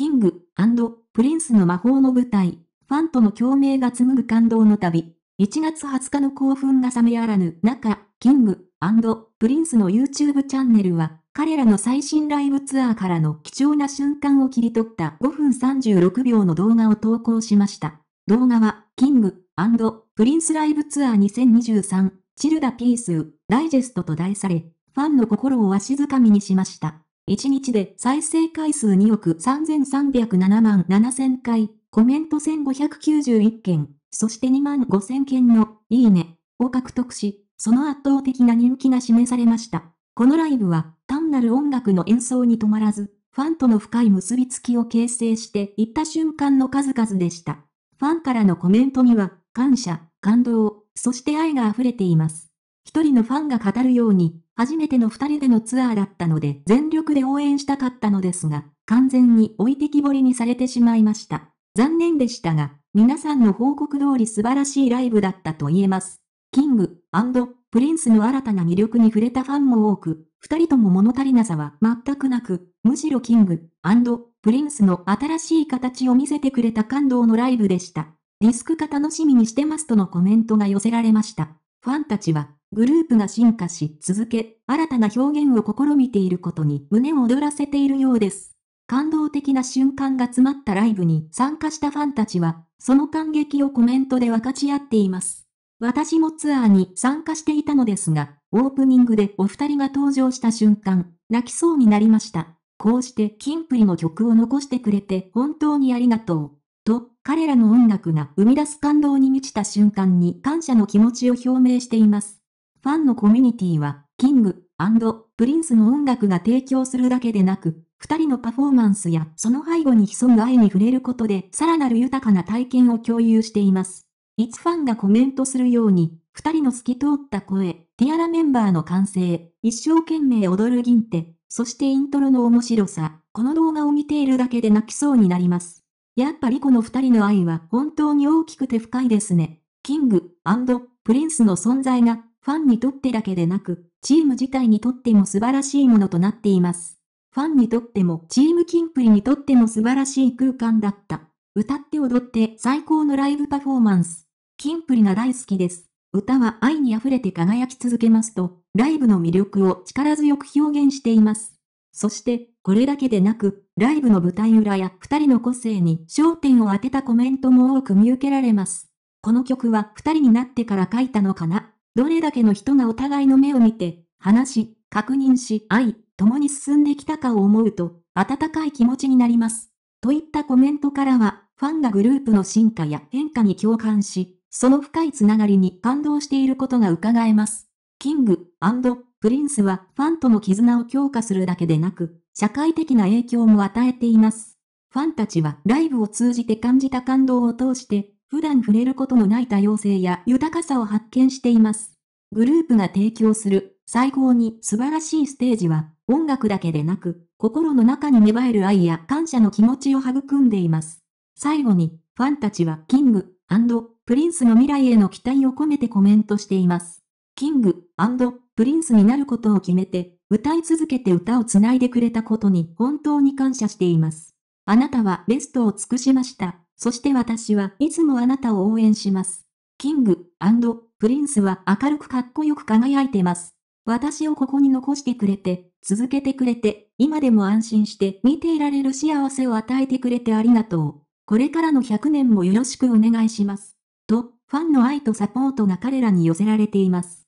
キングプリンスの魔法の舞台、ファンとの共鳴が紡ぐ感動の旅。1月20日の興奮が冷めやらぬ中、キングプリンスの YouTube チャンネルは、彼らの最新ライブツアーからの貴重な瞬間を切り取った5分36秒の動画を投稿しました。動画は、キングプリンスライブツアー2023チルダピースダイジェストと題され、ファンの心をわしづかみにしました。1日で再生回数2億3307万7000回、コメント1591件、そして2万5000件のいいねを獲得し、その圧倒的な人気が示されました。このライブは単なる音楽の演奏に止まらず、ファンとの深い結びつきを形成していった瞬間の数々でした。ファンからのコメントには、感謝、感動、そして愛が溢れています。一人のファンが語るように、初めての二人でのツアーだったので全力で応援したかったのですが、完全に置いてきぼりにされてしまいました。残念でしたが、皆さんの報告通り素晴らしいライブだったと言えます。キングプリンスの新たな魅力に触れたファンも多く、二人とも物足りなさは全くなく、むしろキングプリンスの新しい形を見せてくれた感動のライブでした。ディスク化楽しみにしてますとのコメントが寄せられました。ファンたちはグループが進化し続け、新たな表現を試みていることに胸を躍らせているようです。感動的な瞬間が詰まったライブに参加したファンたちは、その感激をコメントで分かち合っています。私もツアーに参加していたのですが、オープニングでお二人が登場した瞬間、泣きそうになりました。こうしてキンプリの曲を残してくれて本当にありがとう。と、彼らの音楽が生み出す感動に満ちた瞬間に感謝の気持ちを表明しています。ファンのコミュニティは、キング、プリンスの音楽が提供するだけでなく、二人のパフォーマンスやその背後に潜む愛に触れることでさらなる豊かな体験を共有しています。いつファンがコメントするように、二人の透き通った声、ティアラメンバーの完成、一生懸命踊る銀手、そしてイントロの面白さ、この動画を見ているだけで泣きそうになります。やっぱりこの二人の愛は本当に大きくて深いですね。キングプリンスの存在がファンにとってだけでなく、チーム自体にとっても素晴らしいものとなっています。ファンにとってもチームキンプリにとっても素晴らしい空間だった。歌って踊って最高のライブパフォーマンス。キンプリが大好きです。歌は愛に溢れて輝き続けますと、ライブの魅力を力強く表現しています。そして、これだけでなく、ライブの舞台裏や二人の個性に焦点を当てたコメントも多く見受けられます。この曲は二人になってから書いたのかなどれだけの人がお互いの目を見て、話し、確認し、愛、共に進んできたかを思うと、温かい気持ちになります。といったコメントからは、ファンがグループの進化や変化に共感し、その深いつながりに感動していることが伺えます。キングプリンスはファンとの絆を強化するだけでなく、社会的な影響も与えています。ファンたちはライブを通じて感じた感動を通して、普段触れることのない多様性や豊かさを発見しています。グループが提供する最高に素晴らしいステージは、音楽だけでなく、心の中に芽生える愛や感謝の気持ちを育んでいます。最後に、ファンたちはキングプリンスの未来への期待を込めてコメントしています。キングプリンスになることを決めて、歌い続けて歌をつないでくれたことに本当に感謝しています。あなたはベストを尽くしました。そして私はいつもあなたを応援します。キング、プリンスは明るくかっこよく輝いてます。私をここに残してくれて、続けてくれて、今でも安心して見ていられる幸せを与えてくれてありがとう。これからの100年もよろしくお願いします。と、ファンの愛とサポートが彼らに寄せられています。